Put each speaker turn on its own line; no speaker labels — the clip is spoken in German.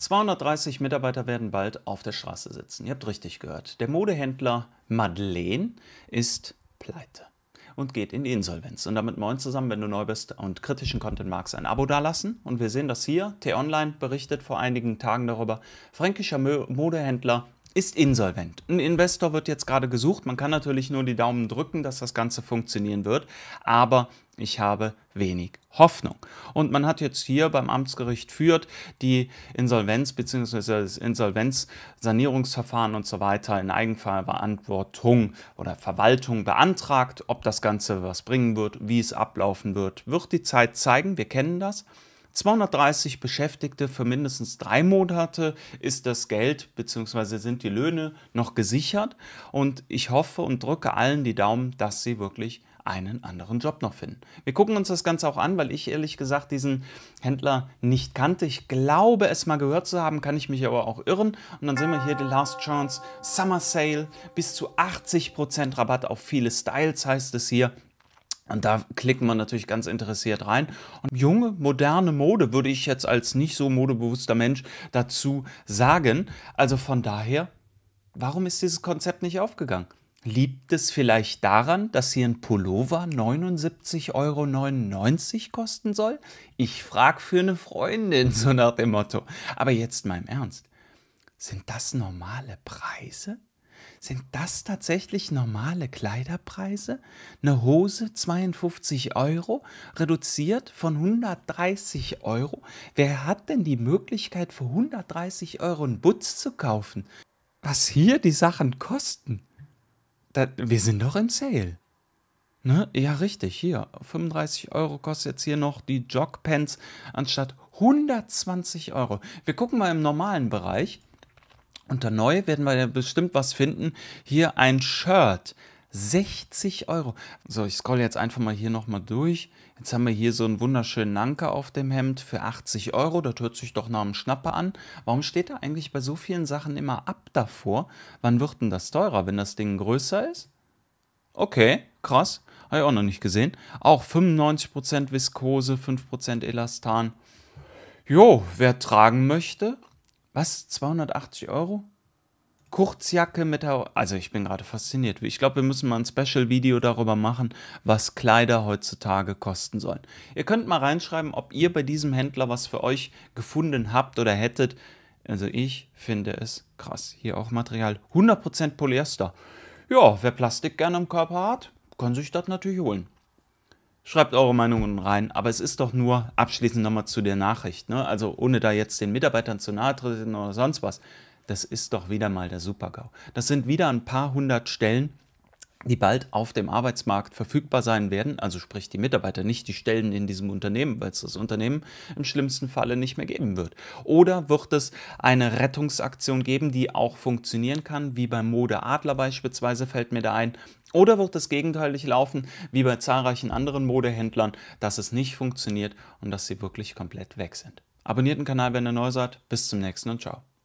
230 Mitarbeiter werden bald auf der Straße sitzen. Ihr habt richtig gehört. Der Modehändler Madeleine ist pleite und geht in die Insolvenz. Und damit moin zusammen, wenn du neu bist und kritischen Content magst, ein Abo dalassen. Und wir sehen das hier. T-Online berichtet vor einigen Tagen darüber. Fränkischer Modehändler ist insolvent. Ein Investor wird jetzt gerade gesucht. Man kann natürlich nur die Daumen drücken, dass das Ganze funktionieren wird. Aber ich habe wenig Hoffnung. Und man hat jetzt hier beim Amtsgericht Fürth die Insolvenz bzw. das Insolvenzsanierungsverfahren und so weiter in Eigenverantwortung oder Verwaltung beantragt. Ob das Ganze was bringen wird, wie es ablaufen wird, wird die Zeit zeigen. Wir kennen das. 230 Beschäftigte für mindestens drei Monate ist das Geld bzw. sind die Löhne noch gesichert und ich hoffe und drücke allen die Daumen, dass sie wirklich einen anderen Job noch finden. Wir gucken uns das Ganze auch an, weil ich ehrlich gesagt diesen Händler nicht kannte. Ich glaube, es mal gehört zu haben, kann ich mich aber auch irren. Und dann sehen wir hier die Last Chance Summer Sale. Bis zu 80% Rabatt auf viele Styles heißt es hier. Und da klicken wir natürlich ganz interessiert rein. Und junge, moderne Mode würde ich jetzt als nicht so modebewusster Mensch dazu sagen. Also von daher, warum ist dieses Konzept nicht aufgegangen? Liebt es vielleicht daran, dass hier ein Pullover 79,99 Euro kosten soll? Ich frage für eine Freundin, so nach dem Motto. Aber jetzt mal im Ernst. Sind das normale Preise? Sind das tatsächlich normale Kleiderpreise? Eine Hose 52 Euro, reduziert von 130 Euro? Wer hat denn die Möglichkeit, für 130 Euro einen Butz zu kaufen? Was hier die Sachen kosten? Da, wir sind doch im Sale. Ne? Ja, richtig, hier. 35 Euro kostet jetzt hier noch die Jogpants anstatt 120 Euro. Wir gucken mal im normalen Bereich. Unter neu werden wir ja bestimmt was finden. Hier ein Shirt. 60 Euro. So, ich scroll jetzt einfach mal hier nochmal durch. Jetzt haben wir hier so einen wunderschönen Nanke auf dem Hemd für 80 Euro. Das hört sich doch nach einem Schnapper an. Warum steht da eigentlich bei so vielen Sachen immer ab davor? Wann wird denn das teurer, wenn das Ding größer ist? Okay, krass. Habe ich auch noch nicht gesehen. Auch 95% Viskose, 5% Elastan. Jo, wer tragen möchte, was, 280 Euro? Kurzjacke mit der, also ich bin gerade fasziniert. Ich glaube, wir müssen mal ein Special-Video darüber machen, was Kleider heutzutage kosten sollen. Ihr könnt mal reinschreiben, ob ihr bei diesem Händler was für euch gefunden habt oder hättet. Also ich finde es krass. Hier auch Material 100% Polyester. Ja, wer Plastik gerne am Körper hat, kann sich das natürlich holen. Schreibt eure Meinungen rein, aber es ist doch nur abschließend nochmal zu der Nachricht. Ne? Also ohne da jetzt den Mitarbeitern zu nahe treten oder sonst was. Das ist doch wieder mal der Supergau. Das sind wieder ein paar hundert Stellen, die bald auf dem Arbeitsmarkt verfügbar sein werden, also sprich die Mitarbeiter, nicht die Stellen in diesem Unternehmen, weil es das Unternehmen im schlimmsten Falle nicht mehr geben wird. Oder wird es eine Rettungsaktion geben, die auch funktionieren kann, wie beim Mode Adler beispielsweise, fällt mir da ein, oder wird es gegenteilig laufen, wie bei zahlreichen anderen Modehändlern, dass es nicht funktioniert und dass sie wirklich komplett weg sind? Abonniert den Kanal, wenn ihr neu seid. Bis zum nächsten und ciao.